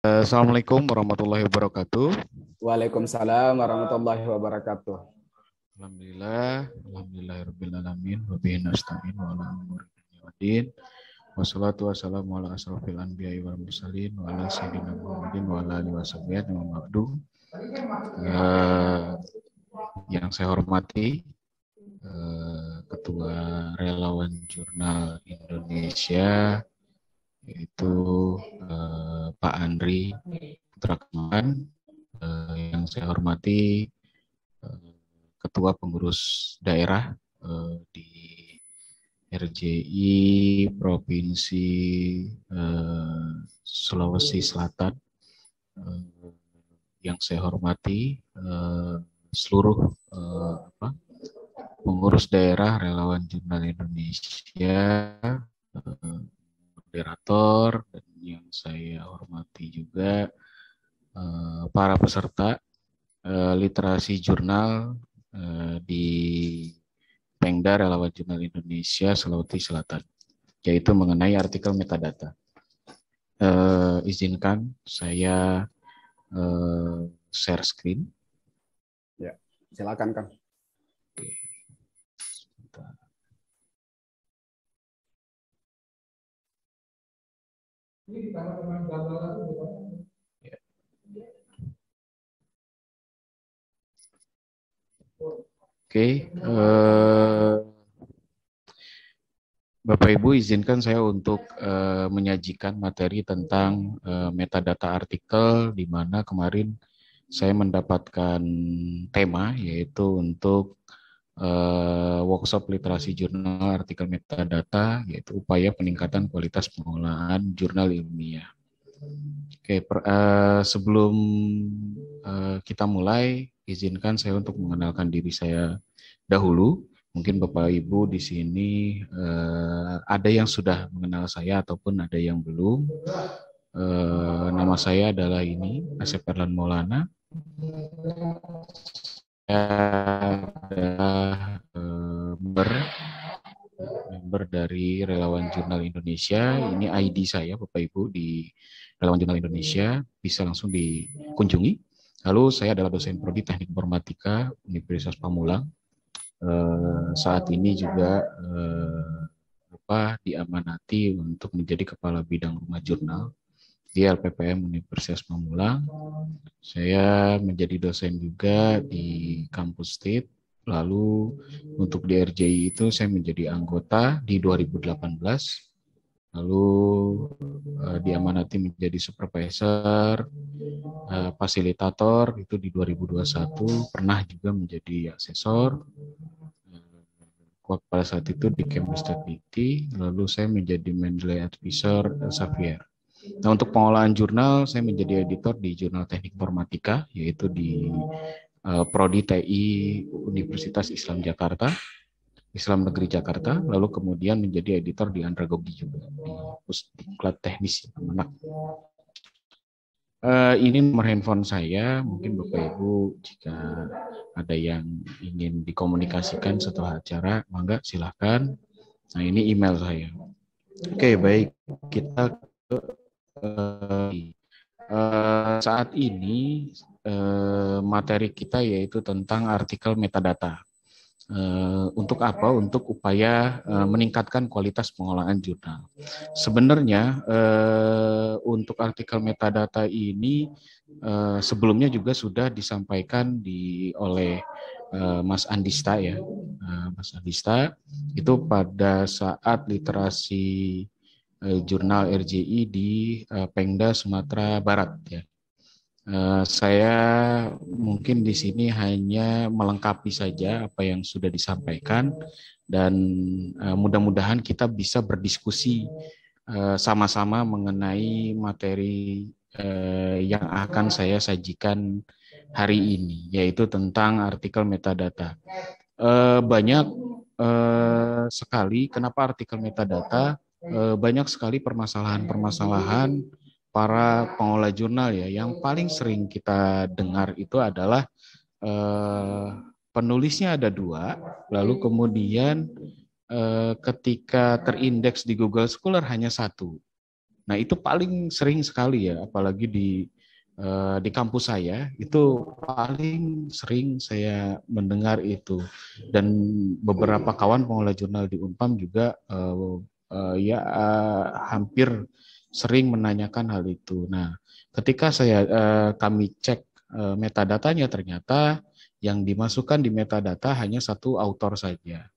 Eh, Assalamualaikum warahmatullahi wabarakatuh. Waalaikumsalam warahmatullahi wabarakatuh. Alhamdulillah, Alhamdulillahirobbilalamin, alamin wa nasta'in wa ala umuri dunyawidin. Wassalatu wassalamu ala asrofil anbiya'i wal mursalin wa ala sayyidina Muhammadin wa ala alihi wa eh, yang saya hormati uh, Ketua Relawan Jurnal Indonesia yaitu eh, Pak Andri Putra eh, yang saya hormati eh, Ketua Pengurus Daerah eh, di RJI Provinsi eh, Sulawesi Selatan eh, yang saya hormati eh, seluruh eh, apa, pengurus daerah relawan jurnal Indonesia eh, moderator dan yang saya hormati juga eh, para peserta eh, literasi jurnal eh, di Pengda Relawan Jurnal Indonesia Sulawesi Selatan, yaitu mengenai artikel metadata. izinkan saya share screen. Ya, silakan Kang. Iya. Oke, okay. uh, eh, Bapak Ibu izinkan saya untuk uh, menyajikan materi tentang uh, metadata artikel di mana kemarin saya mendapatkan tema yaitu untuk uh, workshop literasi jurnal artikel metadata yaitu upaya peningkatan kualitas pengolahan jurnal ilmiah. Oke, per, uh, sebelum uh, kita mulai, izinkan saya untuk mengenalkan diri saya dahulu. Mungkin Bapak Ibu di sini uh, ada yang sudah mengenal saya ataupun ada yang belum. Uh, nama saya adalah ini Asep Erlan Maulana adalah eh, member member dari Relawan Jurnal Indonesia. Ini ID saya Bapak Ibu di Relawan Jurnal Indonesia bisa langsung dikunjungi. Lalu saya adalah dosen prodi Teknik Informatika Universitas Pamulang. Eh, saat ini juga eh, apa diamanati untuk menjadi kepala bidang rumah jurnal di iya, LPPM Universitas Pamulang. Saya menjadi dosen juga di kampus state. Lalu untuk di RJI itu saya menjadi anggota di 2018. Lalu uh, diamanati menjadi supervisor, uh, fasilitator itu di 2021, pernah juga menjadi asesor. Pada saat itu di Cambridge State lalu saya menjadi Mendeley Advisor eh, Xavier Nah, untuk pengolahan jurnal, saya menjadi editor di Jurnal Teknik Informatika, yaitu di uh, Prodi TI Universitas Islam Jakarta, Islam Negeri Jakarta, lalu kemudian menjadi editor di Andragogi juga, di Pusdiklat Teknis Anak. Uh, eh, ini nomor handphone saya, mungkin Bapak Ibu jika ada yang ingin dikomunikasikan setelah acara, mangga silahkan. Nah ini email saya. Oke okay, baik, kita ke uh, saat ini uh, materi kita yaitu tentang artikel metadata. Uh, untuk apa? Untuk upaya uh, meningkatkan kualitas pengolahan jurnal. Sebenarnya uh, untuk artikel metadata ini uh, sebelumnya juga sudah disampaikan di oleh Mas Andista ya, Mas Andista itu pada saat literasi Eh, jurnal RJI di eh, Pengda Sumatera Barat ya. Eh, saya mungkin di sini hanya melengkapi saja apa yang sudah disampaikan dan eh, mudah-mudahan kita bisa berdiskusi eh, sama-sama mengenai materi eh, yang akan saya sajikan hari ini, yaitu tentang artikel metadata. Eh, banyak eh, sekali kenapa artikel metadata eh, banyak sekali permasalahan-permasalahan para pengelola jurnal ya. Yang paling sering kita dengar itu adalah eh, penulisnya ada dua, lalu kemudian eh, ketika terindeks di Google Scholar hanya satu. Nah itu paling sering sekali ya, apalagi di eh, di kampus saya itu paling sering saya mendengar itu dan beberapa kawan pengelola jurnal di Unpam juga eh, uh, ya uh, hampir sering menanyakan hal itu. Nah, ketika saya uh, kami cek uh, metadatanya ternyata yang dimasukkan di metadata hanya satu autor saja.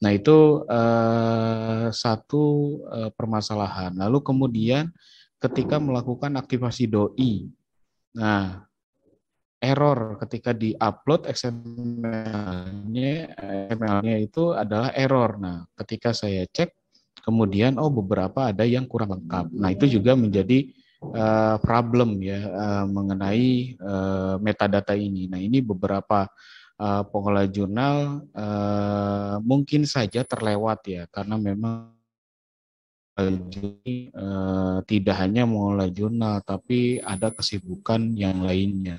Nah, itu uh, satu uh, permasalahan. Lalu kemudian ketika melakukan aktivasi doi. Nah, error ketika di-upload XML-nya XML-nya itu adalah error. Nah, ketika saya cek kemudian oh beberapa ada yang kurang lengkap. Nah itu juga menjadi uh, problem ya uh, mengenai uh, metadata ini. Nah ini beberapa uh, pengelola jurnal uh, mungkin saja terlewat ya karena memang tidak hanya mengelola jurnal tapi ada kesibukan yang lainnya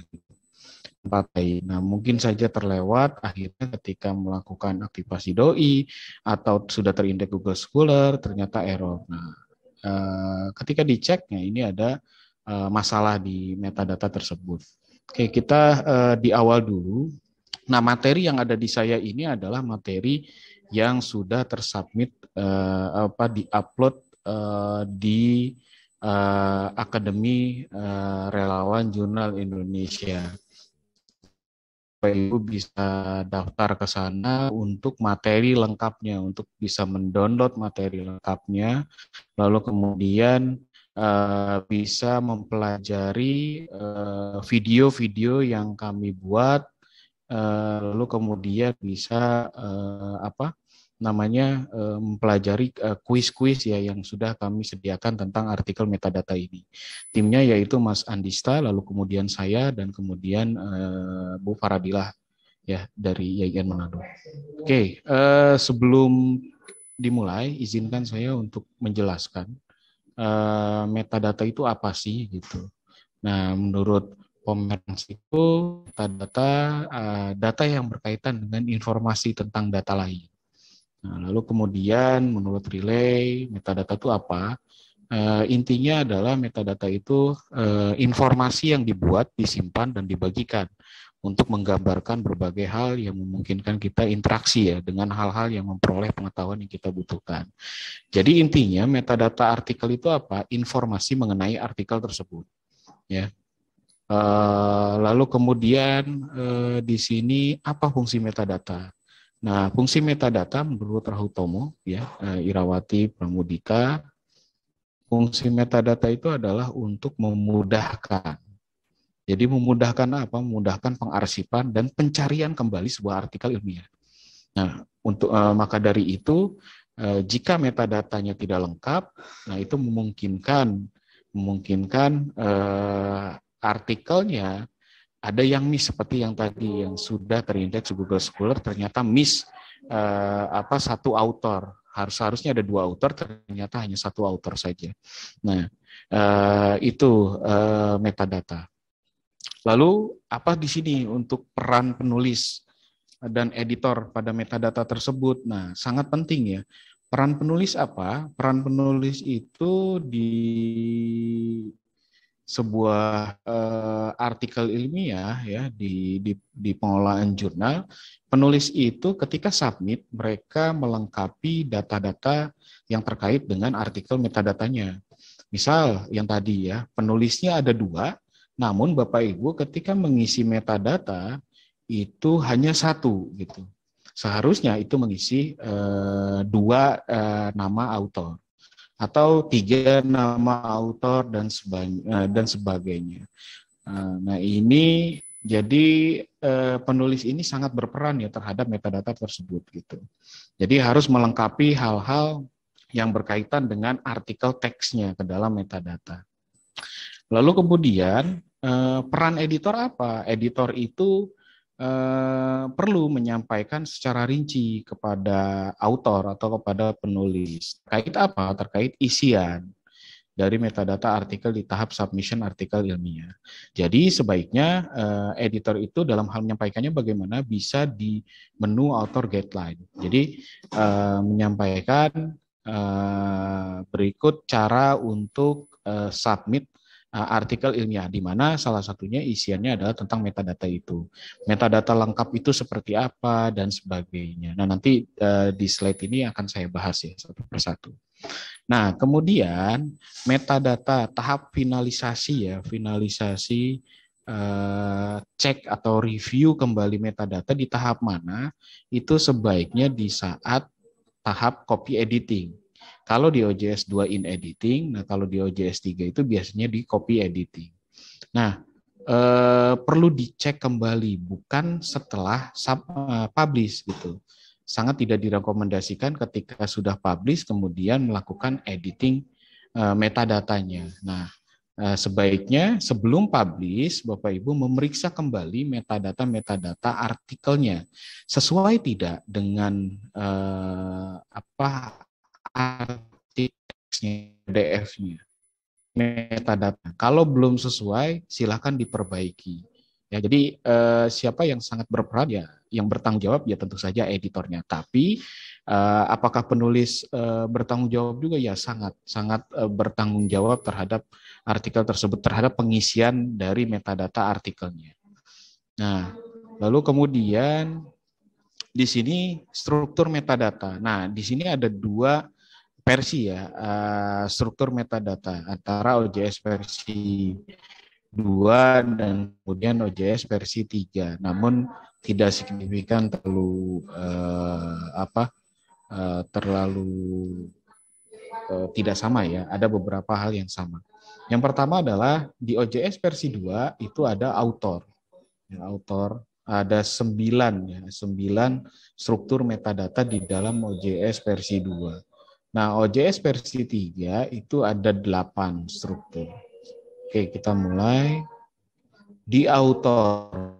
partai. Nah, mungkin saja terlewat akhirnya ketika melakukan aktivasi doi atau sudah terindeks Google Scholar ternyata error. Nah, eh, ketika diceknya ini ada eh, masalah di metadata tersebut. Oke, kita eh, di awal dulu. Nah, materi yang ada di saya ini adalah materi yang sudah tersubmit apa di upload di Akademi Relawan Jurnal Indonesia. Bapak Ibu bisa daftar ke sana untuk materi lengkapnya, untuk bisa mendownload materi lengkapnya, lalu kemudian uh, bisa mempelajari eh, video-video uh, yang kami buat, uh, lalu kemudian bisa uh, apa namanya eh, mempelajari eh, kuis-kuis ya yang sudah kami sediakan tentang artikel metadata ini. Timnya yaitu Mas Andista, lalu kemudian saya dan kemudian eh, Bu Faradilah ya dari YGN Manado. Oke, sebelum dimulai izinkan saya untuk menjelaskan metadata itu apa sih gitu. Nah, menurut pemerintah itu data data yang berkaitan dengan informasi tentang data lain Nah, lalu kemudian menurut relay, metadata itu apa? Uh, intinya adalah metadata itu uh, informasi yang dibuat, disimpan, dan dibagikan untuk menggambarkan berbagai hal yang memungkinkan kita interaksi ya dengan hal-hal yang memperoleh pengetahuan yang kita butuhkan. Jadi intinya metadata artikel itu apa? Informasi mengenai artikel tersebut. Ya. Eh, lalu kemudian di sini apa fungsi metadata? Nah, fungsi metadata menurut Rahutomo, ya, eh, Irawati Pramudika, fungsi metadata itu adalah untuk memudahkan. Jadi memudahkan apa? Memudahkan pengarsipan dan pencarian kembali sebuah artikel ilmiah. Nah, untuk eh, maka dari itu eh, jika metadatanya tidak lengkap, nah itu memungkinkan memungkinkan eh, artikelnya ada yang miss seperti yang tadi yang sudah terindeks Google Scholar ternyata miss eh, apa satu author harus harusnya ada dua author ternyata hanya satu author saja. Nah eh, itu eh, metadata. Lalu apa di sini untuk peran penulis dan editor pada metadata tersebut? Nah sangat penting ya. Peran penulis apa? Peran penulis itu di sebuah uh, artikel ilmiah ya di, di di pengelolaan jurnal penulis itu ketika submit mereka melengkapi data-data yang terkait dengan artikel metadatanya misal yang tadi ya penulisnya ada dua namun bapak ibu ketika mengisi metadata itu hanya satu gitu seharusnya itu mengisi uh, dua uh, nama autor atau tiga nama autor dan sebagainya, eh, dan sebagainya. Eh, nah ini jadi eh, penulis ini sangat berperan ya terhadap metadata tersebut gitu. Jadi harus melengkapi hal-hal yang berkaitan dengan artikel teksnya ke dalam metadata. Lalu kemudian peran editor apa? Editor itu Eh, perlu menyampaikan secara rinci kepada autor atau kepada penulis terkait apa terkait isian dari metadata artikel di tahap submission artikel ilmiah. Jadi sebaiknya uh, editor itu dalam hal menyampaikannya bagaimana bisa di menu author guideline. Jadi uh, menyampaikan uh, berikut cara untuk uh, submit Eh, artikel ilmiah di mana salah satunya isiannya adalah tentang metadata itu. Metadata lengkap itu seperti apa dan sebagainya. Nah, nanti eh, di slide ini akan saya bahas ya satu persatu. Nah, kemudian metadata tahap finalisasi ya, finalisasi uh, cek atau review kembali metadata di tahap mana itu sebaiknya di saat tahap copy editing. Kalau di OJS 2 in editing, nah kalau di OJS 3 itu biasanya di copy editing. Nah, eh, perlu dicek kembali bukan setelah sub, eh, publish gitu. Sangat tidak direkomendasikan ketika sudah publish kemudian melakukan editing eh, metadatanya. Nah, eh, sebaiknya sebelum publish Bapak Ibu memeriksa kembali metadata-metadata artikelnya sesuai tidak dengan eh, apa arti teksnya, PDF-nya, metadata. Kalau belum sesuai, silahkan diperbaiki. Ya, jadi eh, siapa yang sangat berperan ya, yang bertanggung jawab ya tentu saja editornya. Tapi eh, apakah penulis eh, bertanggung jawab juga ya sangat sangat eh, bertanggung jawab terhadap artikel tersebut, terhadap pengisian dari metadata artikelnya. Nah, lalu kemudian di sini struktur metadata. Nah, di sini ada dua versi ya, uh, struktur metadata antara OJS versi 2 dan kemudian OJS versi 3. Namun tidak signifikan terlalu uh, apa uh, terlalu uh, tidak sama ya. Ada beberapa hal yang sama. Yang pertama adalah di OJS versi 2 itu ada author, Ya, autor ada sembilan ya, sembilan struktur metadata di dalam OJS versi 2 Nah, OJS versi 3 itu ada 8 struktur. Oke, kita mulai. Di author.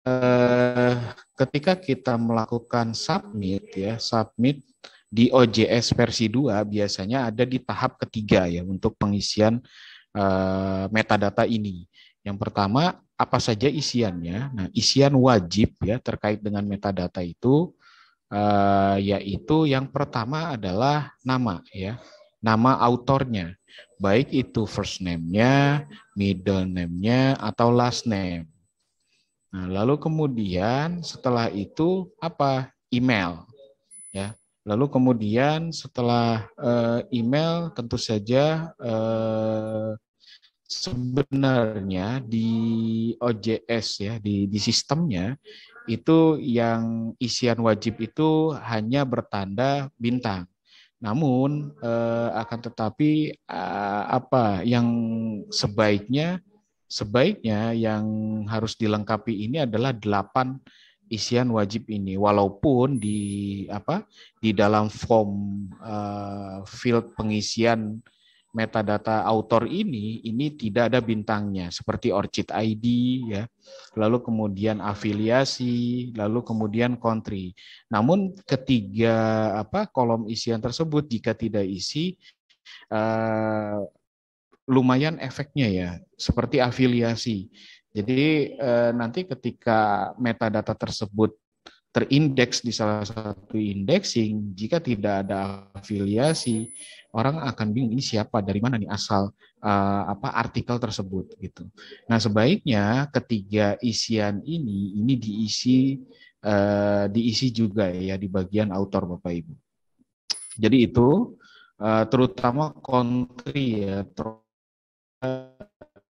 eh, ketika kita melakukan submit, ya submit di OJS versi 2 biasanya ada di tahap ketiga ya untuk pengisian eh, metadata ini. Yang pertama, apa saja isiannya? Nah, isian wajib ya terkait dengan metadata itu eh, yaitu yang pertama adalah nama ya nama autornya baik itu first name-nya, middle name-nya atau last name. Nah, lalu kemudian setelah itu apa? email ya. Lalu kemudian setelah eh, email tentu saja eh, sebenarnya di OJS ya di di sistemnya itu yang isian wajib itu hanya bertanda bintang. Namun eh, akan tetapi eh, apa yang sebaiknya sebaiknya yang harus dilengkapi ini adalah delapan isian wajib ini walaupun di apa di dalam form uh, field pengisian metadata author ini ini tidak ada bintangnya seperti orchid ID ya lalu kemudian afiliasi lalu kemudian country namun ketiga apa kolom isian tersebut jika tidak isi eh, lumayan efeknya ya seperti afiliasi jadi eh, nanti ketika metadata tersebut terindeks di salah satu indexing, jika tidak ada afiliasi, orang akan bingung ini siapa, dari mana nih asal uh, apa artikel tersebut gitu. Nah sebaiknya ketiga isian ini ini diisi uh, diisi juga ya di bagian autor bapak ibu. Jadi itu uh, terutama country ya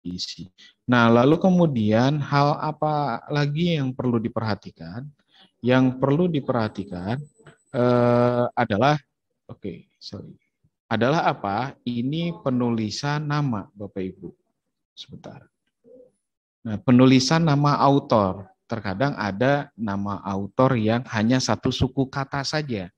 isi. Nah lalu kemudian hal apa lagi yang perlu diperhatikan? yang perlu diperhatikan eh, adalah oke, okay, sorry. Adalah apa? Ini penulisan nama Bapak Ibu. Sebentar. Nah, penulisan nama autor. Terkadang ada nama autor yang hanya satu suku kata saja.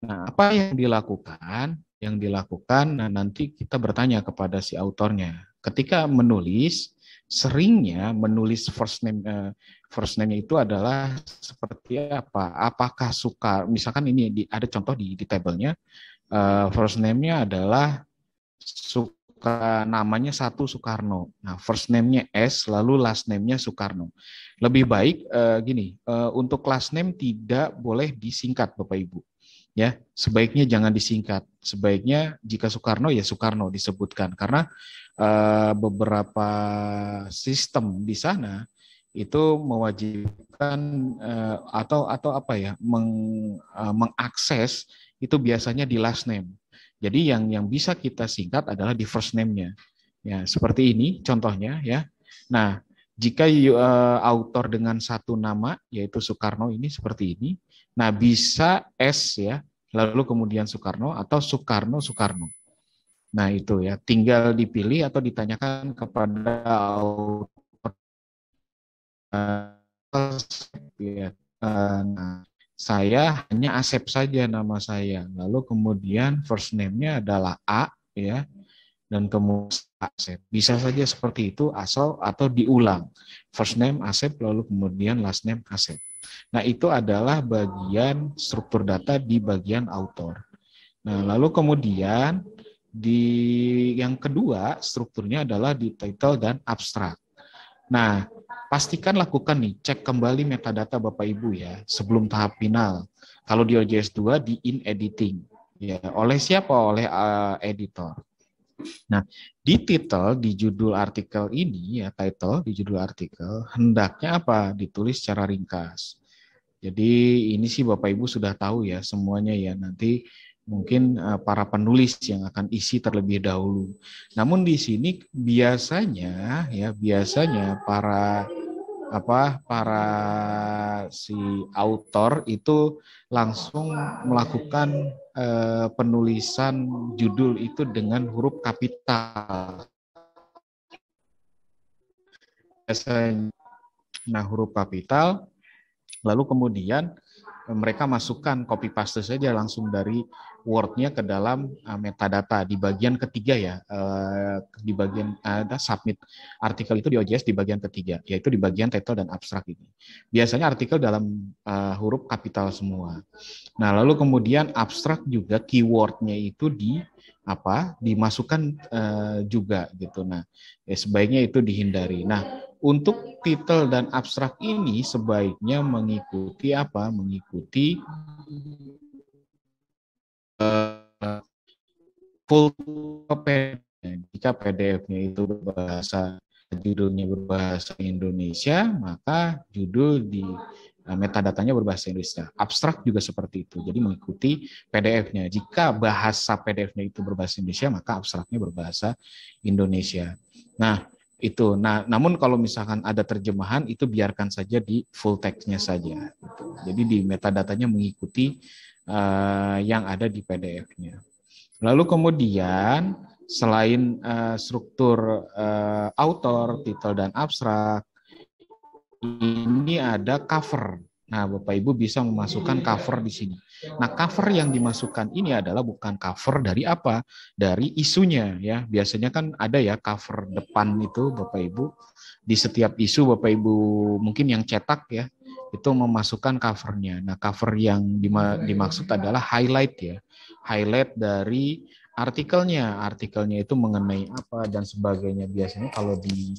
Nah, apa yang dilakukan? Yang dilakukan, nah nanti kita bertanya kepada si autornya. Ketika menulis, seringnya menulis first name eh, first name itu adalah seperti apa? Apakah suka misalkan ini di, ada contoh di di tabelnya uh, eh, first name-nya adalah suka namanya satu Soekarno. Nah, first name-nya S lalu last name-nya Soekarno. Lebih baik uh, gini, uh, untuk last name tidak boleh disingkat Bapak Ibu ya sebaiknya jangan disingkat sebaiknya jika Soekarno ya Soekarno disebutkan karena e, beberapa sistem di sana itu mewajibkan e, atau atau apa ya meng, e, mengakses itu biasanya di last name. Jadi yang yang bisa kita singkat adalah di first name-nya. Ya, seperti ini contohnya ya. Nah, jika you, uh, autor dengan satu nama yaitu Soekarno ini seperti ini, Nah, bisa S ya, lalu kemudian Soekarno atau Soekarno Soekarno. Nah, itu ya, tinggal dipilih atau ditanyakan kepada ya. eh, nah, saya hanya Asep saja nama saya. Lalu kemudian first name-nya adalah A ya dan kemudian Asep. Bisa saja seperti itu asal atau diulang. First name Asep lalu kemudian last name Asep. Nah, itu adalah bagian struktur data di bagian author. Nah, lalu kemudian di yang kedua strukturnya adalah di title dan abstrak. Nah, pastikan lakukan nih cek kembali metadata Bapak Ibu ya sebelum tahap final. Kalau di OJS 2 di in editing ya oleh siapa oleh uh, editor. Nah, di titel, di judul artikel ini ya, title di judul artikel, hendaknya apa? Ditulis secara ringkas. Jadi ini sih Bapak Ibu sudah tahu ya semuanya ya nanti mungkin eh, para penulis yang akan isi terlebih dahulu. Namun di sini biasanya ya biasanya para apa para si autor itu langsung melakukan eh, penulisan judul itu dengan huruf kapital. nah huruf kapital, lalu kemudian mereka masukkan copy paste saja langsung dari Word-nya ke dalam uh, metadata di bagian ketiga ya uh, di bagian eh, ada uh, submit artikel itu di OJS di bagian ketiga yaitu di bagian title dan abstrak ini biasanya artikel dalam uh, huruf kapital semua nah lalu kemudian abstrak juga keywordnya itu di apa dimasukkan uh, juga gitu nah ya sebaiknya itu dihindari nah untuk titel dan abstrak ini sebaiknya mengikuti apa? Mengikuti uh, full PDF. Jika PDF-nya itu berbahasa judulnya berbahasa Indonesia, maka judul di eh, metadatanya berbahasa Indonesia. Nah, abstrak juga seperti itu. Jadi mengikuti PDF-nya. Jika bahasa PDF-nya itu berbahasa Indonesia, maka abstraknya berbahasa Indonesia. Nah, itu. Nah, namun kalau misalkan ada terjemahan itu biarkan saja di full text-nya saja. Gitu. Jadi di metadatanya mengikuti uh, yang ada di PDF-nya. Lalu kemudian selain uh, struktur eh, uh, title, title dan abstrak, ini ada cover. Nah, Bapak Ibu bisa memasukkan cover di sini. Nah, cover yang dimasukkan ini adalah bukan cover dari apa? Dari isunya ya. Biasanya kan ada ya cover depan itu Bapak Ibu di setiap isu Bapak Ibu mungkin yang cetak ya itu memasukkan covernya. Nah, cover yang dimaksud adalah highlight ya. Highlight dari artikelnya artikelnya itu mengenai apa dan sebagainya biasanya kalau di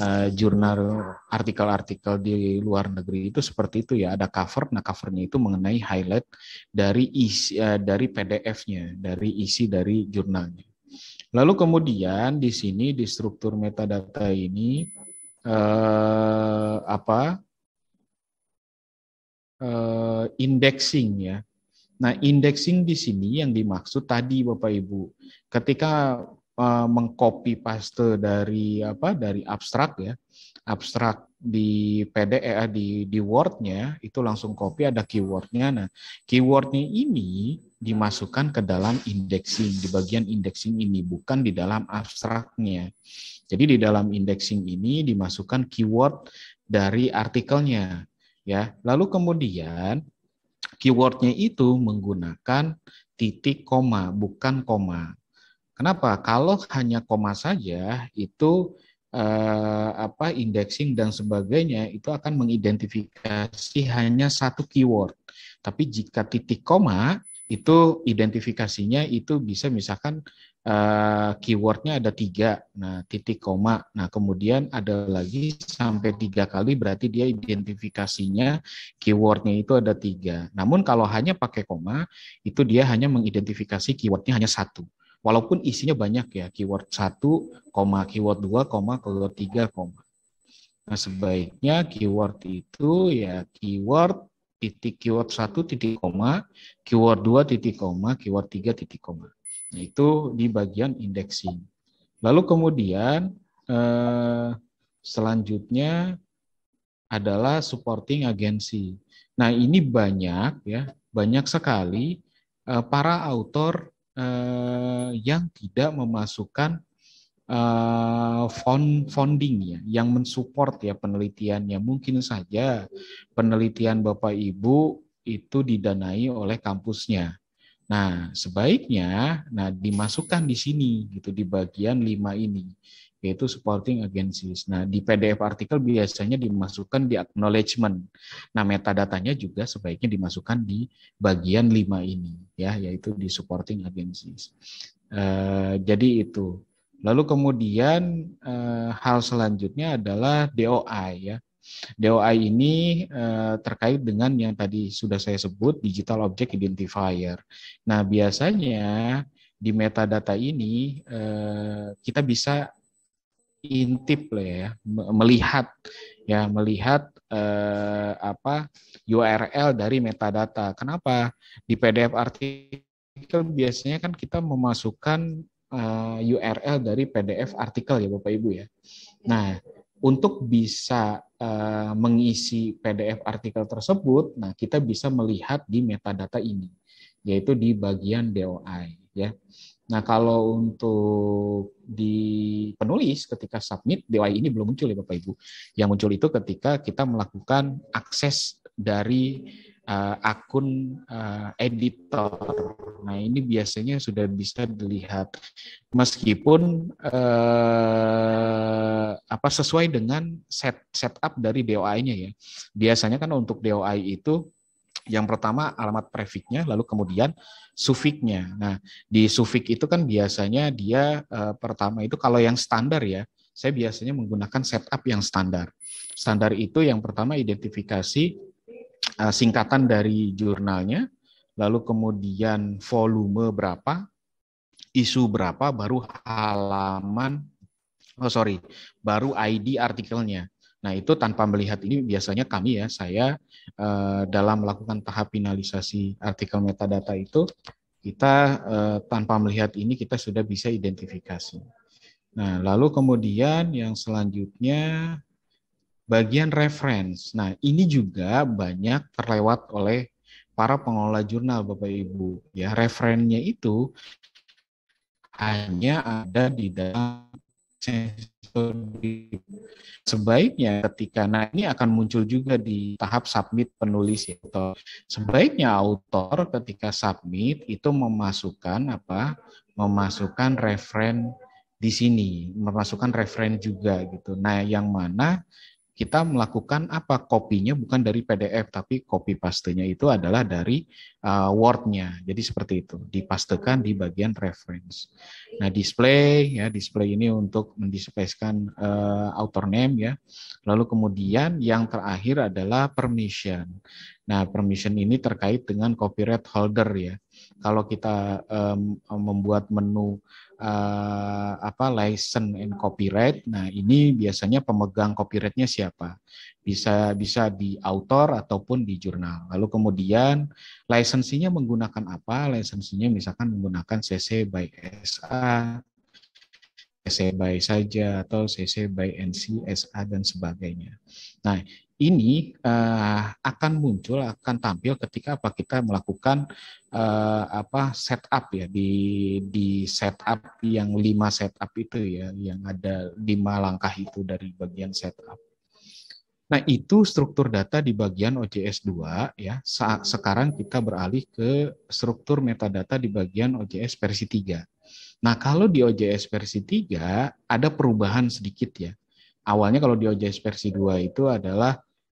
uh, jurnal artikel-artikel di luar negeri itu seperti itu ya ada cover nah covernya itu mengenai highlight dari isi uh, dari PDF-nya dari isi dari jurnalnya lalu kemudian di sini di struktur metadata ini uh, apa uh, indexing ya Nah, indexing di sini yang dimaksud tadi Bapak Ibu. Ketika uh, mengcopy paste dari apa dari abstrak ya. Abstrak di PDF e, eh, di di Word-nya itu langsung copy ada keywordnya. Nah, keywordnya ini dimasukkan ke dalam indexing di bagian indexing ini bukan di dalam abstraknya. Jadi di dalam indexing ini dimasukkan keyword dari artikelnya ya. Lalu kemudian keywordnya itu menggunakan titik koma, bukan koma. Kenapa? Kalau hanya koma saja itu eh, apa indexing dan sebagainya itu akan mengidentifikasi hanya satu keyword. Tapi jika titik koma itu identifikasinya itu bisa misalkan uh, keywordnya ada tiga, nah titik koma, nah kemudian ada lagi sampai tiga kali berarti dia identifikasinya keywordnya itu ada tiga. Namun kalau hanya pakai koma itu dia hanya mengidentifikasi keywordnya hanya satu. Walaupun isinya banyak ya, keyword satu, koma, keyword dua, koma, keyword tiga, koma. Nah sebaiknya keyword itu ya keyword titik keyword satu titik koma, keyword dua titik koma, keyword tiga titik koma. Itu di bagian indexing. Lalu kemudian eh, selanjutnya adalah supporting agency. Nah ini banyak ya, banyak sekali eh, para autor eh, yang tidak memasukkan eh, fund funding ya yang mensupport ya penelitiannya mungkin saja penelitian Bapak Ibu itu didanai oleh kampusnya Nah, sebaiknya nah dimasukkan di sini gitu di bagian 5 ini yaitu supporting agencies. Nah, di PDF artikel biasanya dimasukkan di acknowledgement. Nah, metadatanya juga sebaiknya dimasukkan di bagian 5 ini ya, yaitu di supporting agencies. Uh, jadi itu. Lalu kemudian uh, hal selanjutnya adalah DOI ya. DOI ini eh, terkait dengan yang tadi sudah saya sebut digital object identifier. Nah, biasanya di metadata ini eh, kita bisa intip lah ya, melihat ya, melihat eh, apa URL dari metadata. Kenapa? Di PDF artikel biasanya kan kita memasukkan uh, eh, URL dari PDF artikel ya Bapak Ibu ya. Nah, untuk bisa Eh, mengisi PDF artikel tersebut, nah kita bisa melihat di metadata ini, yaitu di bagian DOI ya. Nah, kalau untuk di penulis ketika submit DOI ini belum muncul ya Bapak Ibu. Yang muncul itu ketika kita melakukan akses dari uh, akun uh, editor. Nah, ini biasanya sudah bisa dilihat meskipun uh, apa sesuai dengan set setup dari DOI-nya ya. Biasanya kan untuk DOI itu yang pertama alamat prefiknya, lalu kemudian sufiknya. Nah, di sufik itu kan biasanya dia uh, pertama itu kalau yang standar ya, saya biasanya menggunakan setup yang standar. Standar itu yang pertama identifikasi, Eh, singkatan dari jurnalnya, lalu kemudian volume berapa, isu berapa, baru halaman, oh sorry, baru ID artikelnya. Nah itu tanpa melihat ini biasanya kami ya, saya eh, dalam melakukan tahap finalisasi artikel metadata itu, kita eh, tanpa melihat ini kita sudah bisa identifikasi. Nah lalu kemudian yang selanjutnya bagian reference. Nah, ini juga banyak terlewat oleh para pengelola jurnal Bapak Ibu. Ya, referennya itu hanya ada di dalam Sebaiknya ketika nah ini akan muncul juga di tahap submit penulis ya. Sebaiknya autor ketika submit itu memasukkan apa? memasukkan referen di sini, memasukkan referen juga gitu. Nah, yang mana kita melakukan apa kopinya bukan dari PDF tapi copy pastenya itu adalah dari uh, wordnya. Jadi seperti itu, dipastekan di bagian reference. Nah, display ya, display ini untuk mendisplaykan uh, eh, author name ya. Lalu kemudian yang terakhir adalah permission. Nah, permission ini terkait dengan copyright holder ya. Kalau kita um, membuat menu uh, apa license and copyright, nah ini biasanya pemegang copyrightnya siapa? bisa bisa di author ataupun di jurnal. Lalu kemudian lisensinya menggunakan apa? Lisensinya misalkan menggunakan CC by SA, CC by saja atau CC by NC, SA dan sebagainya. Nah, ini uh, akan muncul akan tampil ketika apa kita melakukan uh, apa setup ya di di setup yang lima setup itu ya yang ada lima langkah itu dari bagian setup. Nah, itu struktur data di bagian OJS 2 ya. Saat sekarang kita beralih ke struktur metadata di bagian OJS versi 3. Nah, kalau di OJS versi 3 ada perubahan sedikit ya. Awalnya kalau di OJS versi 2 itu adalah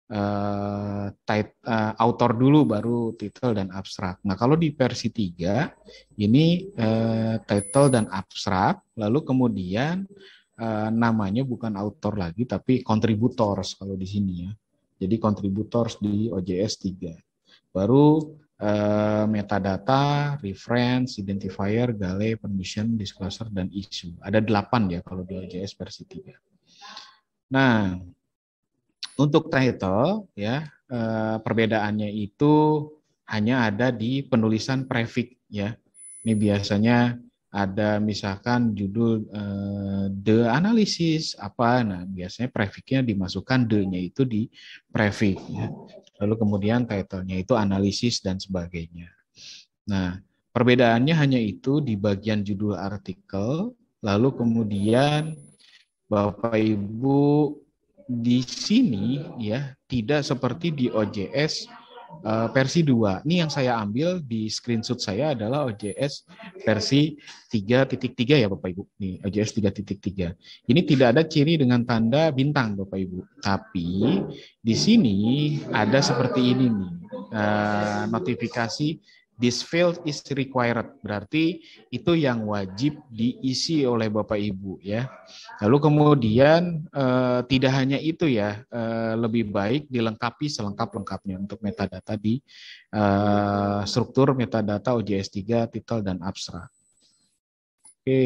eh uh, author dulu baru title dan abstrak. Nah, kalau di versi 3 ini uh, title dan abstrak lalu kemudian Eh, namanya bukan author lagi tapi contributors kalau di sini ya. Jadi contributors di OJS 3. Baru uh, metadata, reference, identifier, galley permission, disclosure, dan issue. Ada delapan ya kalau di OJS versi 3. Nah, untuk title ya uh, perbedaannya itu hanya ada di penulisan prefix ya. Ini biasanya ada misalkan judul uh, the analysis apa nah biasanya prefiknya dimasukkan the-nya itu di prefik ya. lalu kemudian title itu analisis dan sebagainya nah perbedaannya hanya itu di bagian judul artikel lalu kemudian Bapak Ibu di sini ya tidak seperti di OJS Eh, versi 2. Ini yang saya ambil di screenshot saya adalah OJS versi 3.3 ya Bapak Ibu. Nih, OJS 3.3. Ini tidak ada ciri dengan tanda bintang Bapak Ibu. Tapi di sini ada seperti ini nih. Uh, notifikasi This field is required. Berarti itu yang wajib diisi oleh Bapak Ibu ya. Lalu kemudian eh, tidak hanya itu ya, eh, lebih baik dilengkapi selengkap-lengkapnya untuk metadata di eh, struktur metadata OJS 3, titel dan abstrak. Oke,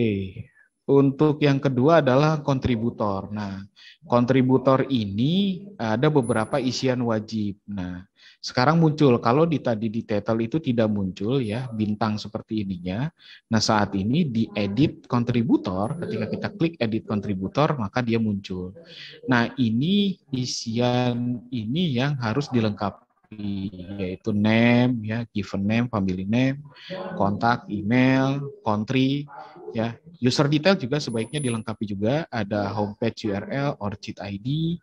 untuk yang kedua adalah kontributor. Nah, kontributor ini ada beberapa isian wajib. Nah, sekarang muncul kalau di tadi di title itu tidak muncul ya bintang seperti ininya. Nah, saat ini di edit kontributor ketika kita klik edit kontributor maka dia muncul. Nah, ini isian ini yang harus dilengkapi Iya, yaitu name ya given name family name kontak email country ya user detail juga sebaiknya dilengkapi juga ada homepage URL orchid ID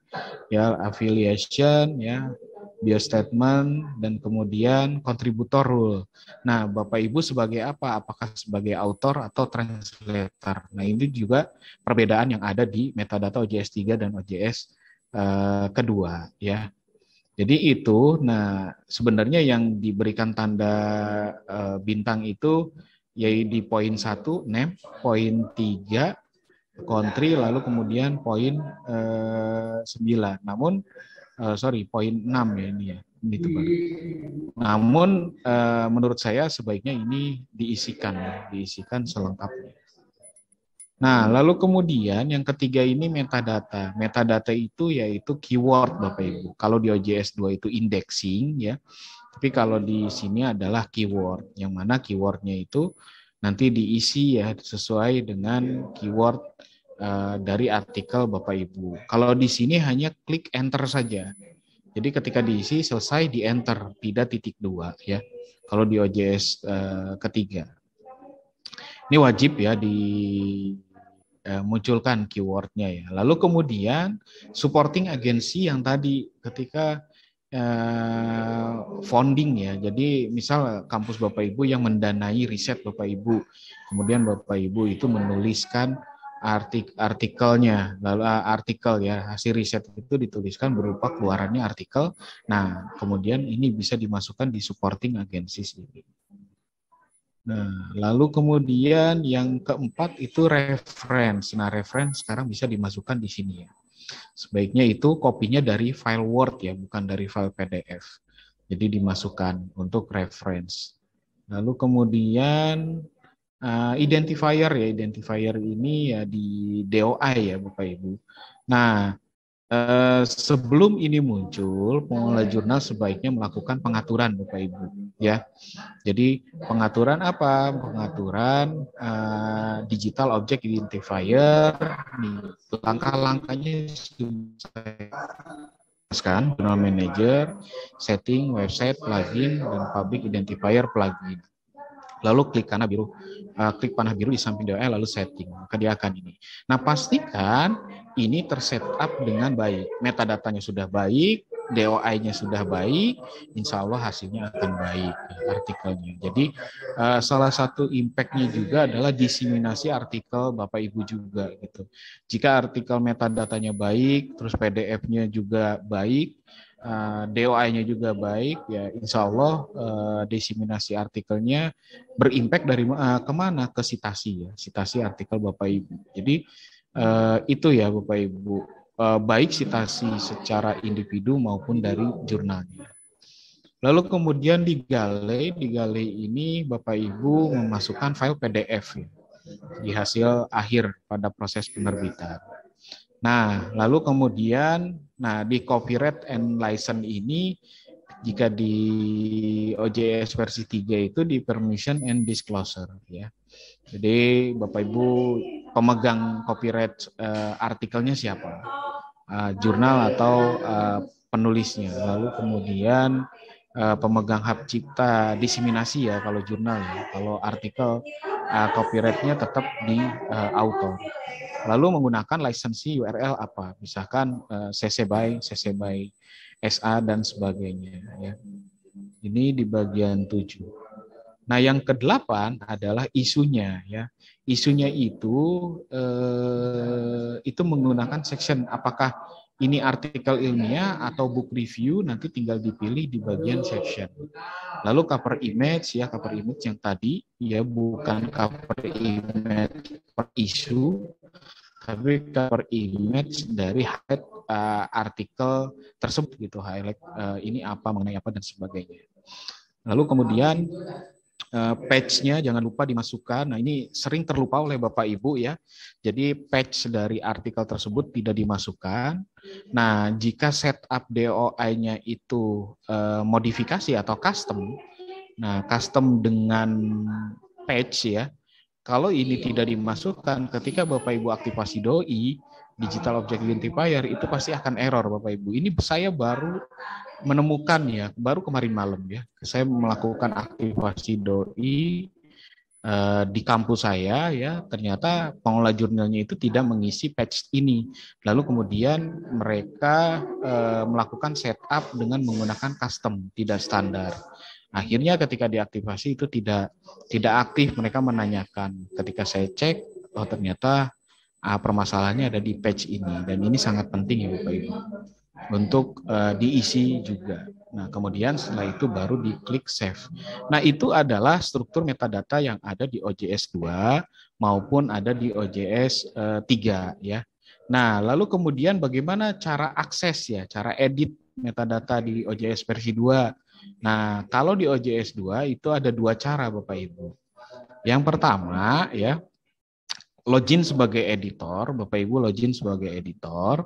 ya affiliation ya bio statement dan kemudian kontributor rule. Nah, Bapak Ibu sebagai apa? Apakah sebagai author atau translator? Nah, ini juga perbedaan yang ada di metadata OJS 3 dan OJS uh, eh, kedua ya. Jadi itu, nah sebenarnya yang diberikan tanda e, bintang itu yaitu di poin satu, name, poin tiga, country, nah. lalu kemudian poin e, sembilan. Namun, e, sorry, poin enam ya ini ya. Ini tebal. Namun, e, menurut saya sebaiknya ini diisikan, ya, diisikan selengkapnya. Nah, hmm. lalu kemudian yang ketiga ini metadata. Metadata itu yaitu keyword Bapak Ibu. Kalau di OJS 2 itu indexing ya. Tapi kalau di sini adalah keyword, yang mana keywordnya itu nanti diisi ya sesuai dengan keyword uh, dari artikel Bapak Ibu. Kalau di sini hanya klik enter saja. Jadi ketika diisi selesai di enter, tidak titik dua ya. Kalau di OJS uh, eh, ketiga. Ini wajib ya di Eh, munculkan keywordnya ya. Lalu kemudian supporting agency yang tadi ketika eh, founding ya. Jadi misal kampus Bapak Ibu yang mendanai riset Bapak Ibu, kemudian Bapak Ibu itu menuliskan artik artikelnya lalu eh, artikel ya hasil riset itu dituliskan berupa keluarannya artikel nah kemudian ini bisa dimasukkan di supporting agencies ini Nah, lalu kemudian yang keempat itu reference. Nah, reference sekarang bisa dimasukkan di sini ya. Sebaiknya itu kopinya dari file Word ya, bukan dari file PDF. Jadi dimasukkan untuk reference. Lalu kemudian uh, identifier ya, identifier ini ya di DOI ya Bapak Ibu. Nah, Eh, sebelum ini muncul, pengelola iya. jurnal sebaiknya melakukan pengaturan, Bapak Ibu. Ya, jadi pengaturan apa? Pengaturan uh, digital object identifier. Langkah-langkahnya saya jurnal manager, setting website plugin dan public identifier plugin. Lalu klik panah biru, eh, klik panah biru di samping DOE, lalu setting. Maka dia akan ini. Nah pastikan ini tersetup dengan baik. Metadatanya sudah baik, DOI-nya sudah baik, insya Allah hasilnya akan baik artikelnya. Jadi eh, salah satu impact-nya juga adalah diseminasi artikel Bapak Ibu juga gitu. Jika artikel metadatanya baik, terus PDF-nya juga baik, Uh, eh, DOI-nya juga baik, ya insya Allah uh, diseminasi artikelnya berimpact dari uh, kemana ke sitasi ya, sitasi artikel Bapak Ibu. Jadi Eh, itu ya Bapak Ibu, uh, baik citasi secara individu maupun dari jurnalnya. Lalu kemudian di Gale, di Gale ini Bapak Ibu memasukkan file PDF ya, di hasil akhir pada proses penerbitan. Nah, lalu kemudian nah di copyright and license ini jika di OJS versi 3 itu di permission and disclosure ya. Jadi Bapak Ibu pemegang copyright uh, artikelnya siapa, uh, jurnal atau uh, penulisnya, lalu kemudian uh, pemegang hak cipta diseminasi ya kalau jurnal ya, kalau artikel uh, copyrightnya tetap di uh, autor. Lalu menggunakan lisensi URL apa, misalkan uh, CC BY, CC BY SA dan sebagainya ya. Ini di bagian tujuh. Nah, yang kedelapan adalah isunya ya. Isunya itu eh, itu menggunakan section apakah ini artikel ilmiah atau book review nanti tinggal dipilih di bagian section. Lalu cover image ya cover image yang tadi ya bukan cover image per isu tapi cover image dari head uh, artikel tersebut gitu highlight uh, ini apa mengenai apa dan sebagainya. Lalu kemudian Eh, patch-nya jangan lupa dimasukkan. Nah, ini sering terlupa oleh Bapak Ibu ya. Jadi patch dari artikel tersebut tidak dimasukkan. Nah, jika setup DOI-nya itu eh, modifikasi atau custom, nah custom dengan patch ya. Kalau ini tidak dimasukkan ketika Bapak Ibu aktivasi DOI, digital object identifier itu pasti akan error Bapak Ibu. Ini saya baru menemukan ya, baru kemarin malam ya. Saya melakukan aktivasi doi eh, di kampus saya ya ternyata pengelola jurnalnya itu tidak mengisi patch ini lalu kemudian mereka eh, melakukan setup dengan menggunakan custom tidak standar akhirnya ketika diaktifasi itu tidak tidak aktif mereka menanyakan ketika saya cek oh ternyata uh, permasalahannya ada di patch ini dan ini sangat penting ya Bapak Ibu untuk uh, diisi juga. Nah, kemudian setelah itu baru diklik save. Nah, itu adalah struktur metadata yang ada di OJS 2 maupun ada di OJS uh, eh, 3 ya. Nah, lalu kemudian bagaimana cara akses ya, cara edit metadata di OJS versi 2. Nah, kalau di OJS 2 itu ada dua cara Bapak Ibu. Yang pertama ya, login sebagai editor, Bapak Ibu login sebagai editor.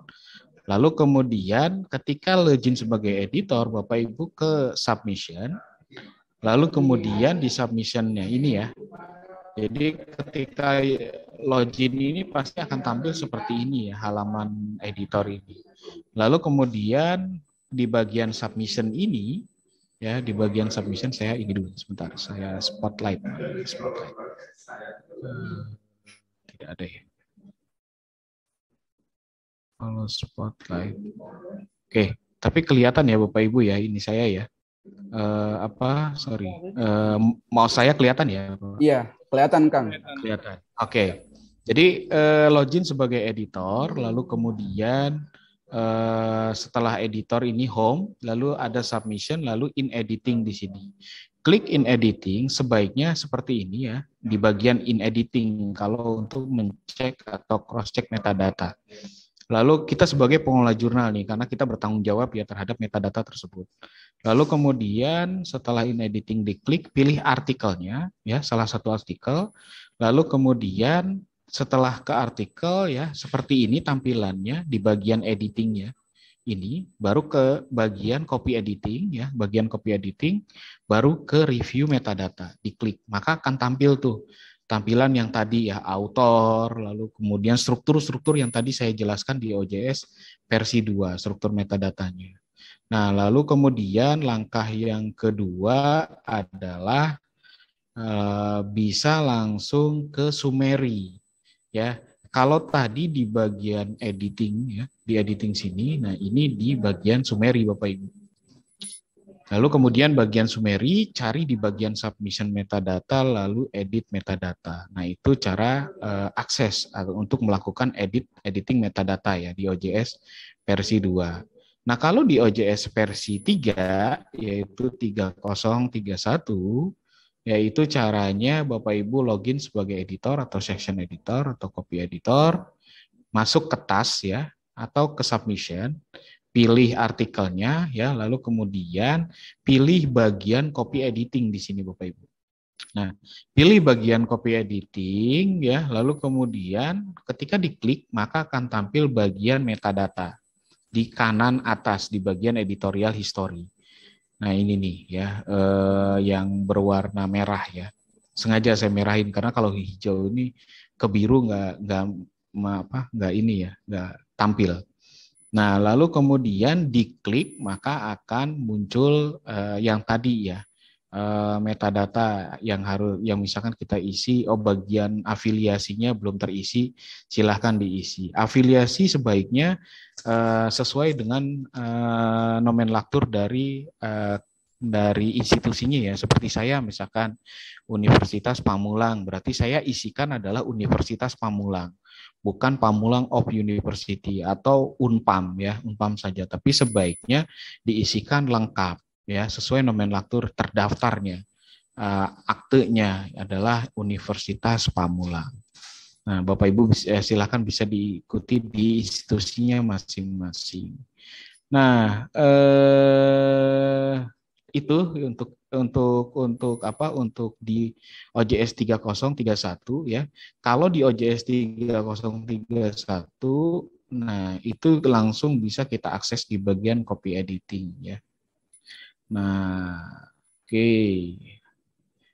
Lalu kemudian ketika login sebagai editor, Bapak Ibu ke submission. Lalu kemudian di submissionnya ini ya. Jadi ketika login ini pasti akan tampil seperti ini ya, halaman editor ini. Lalu kemudian di bagian submission ini, ya di bagian submission saya ini dulu sebentar saya spotlight spotlight hmm tidak ada ya. Kalau spotlight. Oke, tapi kelihatan ya Bapak Ibu ya, ini saya ya. Uh, apa sorry uh, mau saya kelihatan ya iya kelihatan kang kelihatan oke okay. jadi uh, login sebagai editor lalu kemudian uh, setelah editor ini home lalu ada submission lalu in editing di sini klik in editing sebaiknya seperti ini ya di bagian in editing kalau untuk mencek atau cross check metadata. Lalu kita sebagai pengelola jurnal nih karena kita bertanggung jawab ya terhadap metadata tersebut. Lalu kemudian setelah in editing diklik pilih artikelnya ya salah satu artikel. Lalu kemudian setelah ke artikel ya seperti ini tampilannya di bagian editingnya ini baru ke bagian copy editing ya, bagian copy editing baru ke review metadata. Diklik, maka akan tampil tuh tampilan yang tadi ya autor, lalu kemudian struktur-struktur yang tadi saya jelaskan di OJS versi 2, struktur metadatanya. Nah, lalu kemudian langkah yang kedua adalah eh, bisa langsung ke summary ya kalau tadi di bagian editing ya, di editing sini, nah ini di bagian summary Bapak Ibu. Lalu kemudian bagian summary cari di bagian submission metadata lalu edit metadata. Nah, itu cara uh, akses eh, untuk melakukan edit editing metadata ya di OJS versi 2. Nah, kalau di OJS versi 3 yaitu 3031 yaitu caranya Bapak Ibu login sebagai editor atau section editor atau copy editor, masuk ke task ya atau ke submission, pilih artikelnya ya, lalu kemudian pilih bagian copy editing di sini Bapak Ibu. Nah, pilih bagian copy editing ya, lalu kemudian ketika diklik maka akan tampil bagian metadata di kanan atas di bagian editorial history. Nah ini nih ya eh, yang berwarna merah ya. Sengaja saya merahin karena kalau hijau ini ke biru nggak nggak apa nggak ini ya nggak tampil. Nah lalu kemudian diklik maka akan muncul eh, yang tadi ya Eh, metadata yang harus yang misalkan kita isi oh bagian afiliasinya belum terisi silahkan diisi afiliasi sebaiknya eh, sesuai dengan uh, nomenklatur dari dari institusinya ya seperti saya misalkan Universitas Pamulang berarti saya isikan adalah Universitas Pamulang bukan Pamulang of University atau Unpam ya Unpam saja tapi sebaiknya diisikan lengkap ya sesuai nomenklatur terdaftarnya uh, aktenya adalah Universitas Pamulang. Nah, Bapak Ibu silakan eh, silakan bisa diikuti di institusinya masing-masing. Nah, eh, itu untuk untuk untuk apa? Untuk di OJS 3031 ya. Kalau di OJS 3031 nah itu langsung bisa kita akses di bagian copy editing ya. Nah, oke. Okay.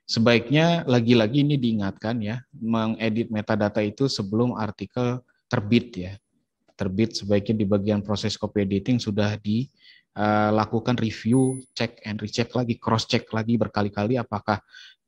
Sebaiknya lagi-lagi ini diingatkan ya, mengedit metadata itu sebelum artikel terbit ya. Terbit sebaiknya di bagian proses copy editing sudah dilakukan eh, review, check and recheck lagi, cross check lagi berkali-kali apakah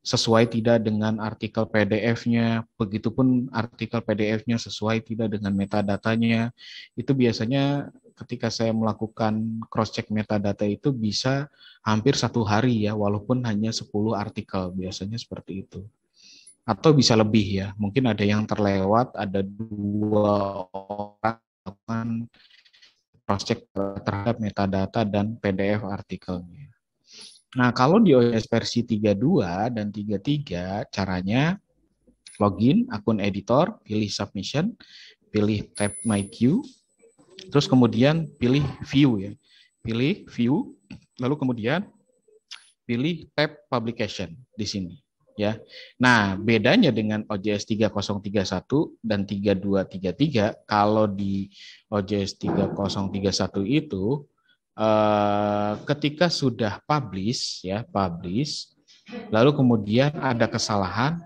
sesuai tidak dengan artikel PDF-nya, begitupun artikel PDF-nya sesuai tidak dengan metadatanya. Itu biasanya ketika saya melakukan cross check metadata itu bisa hampir satu hari ya walaupun hanya 10 artikel biasanya seperti itu atau bisa lebih ya mungkin ada yang terlewat ada dua orang melakukan cross check terhadap metadata dan PDF artikelnya nah kalau di OS versi 32 dan 33 caranya login akun editor pilih submission pilih tab my queue Terus kemudian pilih view ya. Pilih view, lalu kemudian pilih tab publication di sini ya. Nah, bedanya dengan OJS 3031 dan 3233 kalau di OJS 3031 itu eh, ketika sudah publish ya, publish lalu kemudian ada kesalahan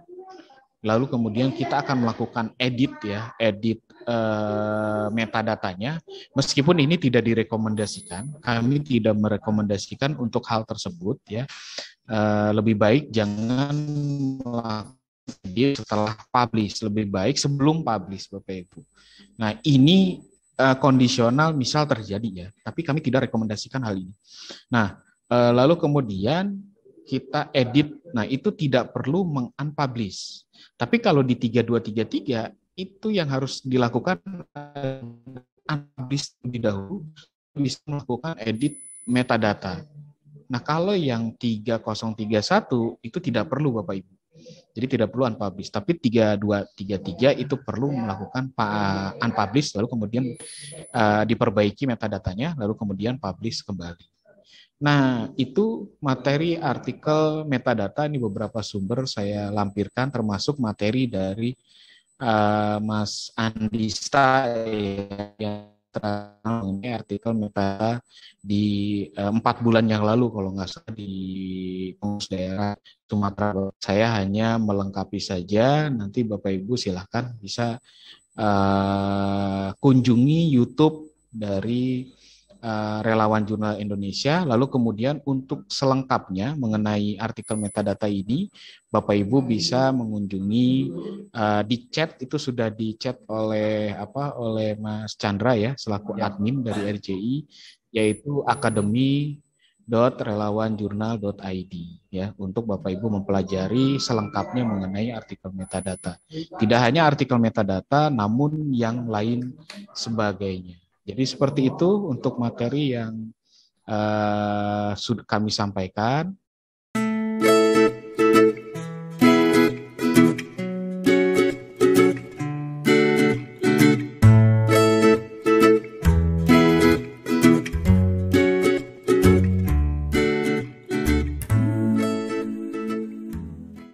lalu kemudian kita akan melakukan edit ya, edit uh, metadatanya. Meskipun ini tidak direkomendasikan, kami tidak merekomendasikan untuk hal tersebut ya. uh, lebih baik jangan edit setelah publish, lebih baik sebelum publish Bapak Ibu. Nah, ini eh, kondisional misal terjadi ya, tapi kami tidak rekomendasikan hal ini. Nah, uh, lalu kemudian kita edit. Nah, itu tidak perlu mengunpublish. Tapi kalau di 3233 itu yang harus dilakukan unpublish lebih dahulu bisa melakukan edit metadata. Nah, kalau yang 3031 itu tidak perlu Bapak Ibu. Jadi tidak perlu unpublish, tapi 3233 itu perlu melakukan unpublish lalu kemudian uh, diperbaiki metadatanya lalu kemudian publish kembali. Nah, itu materi artikel metadata ini beberapa sumber saya lampirkan termasuk materi dari uh, Mas Andista ya, yang mengenai artikel metadata di eh, empat bulan yang lalu kalau nggak salah di pengurus daerah Sumatera. Saya hanya melengkapi saja. Nanti Bapak Ibu silahkan bisa uh, kunjungi YouTube dari Eh, relawan jurnal Indonesia. Lalu kemudian untuk selengkapnya mengenai artikel metadata ini, Bapak Ibu bisa mengunjungi uh, di chat itu sudah di chat oleh apa oleh Mas Chandra ya selaku ya. admin dari RJI yaitu akademi id ya untuk Bapak Ibu mempelajari selengkapnya mengenai artikel metadata. Tidak hanya artikel metadata namun yang lain sebagainya. Jadi seperti itu untuk materi yang uh, eh, sudah kami sampaikan.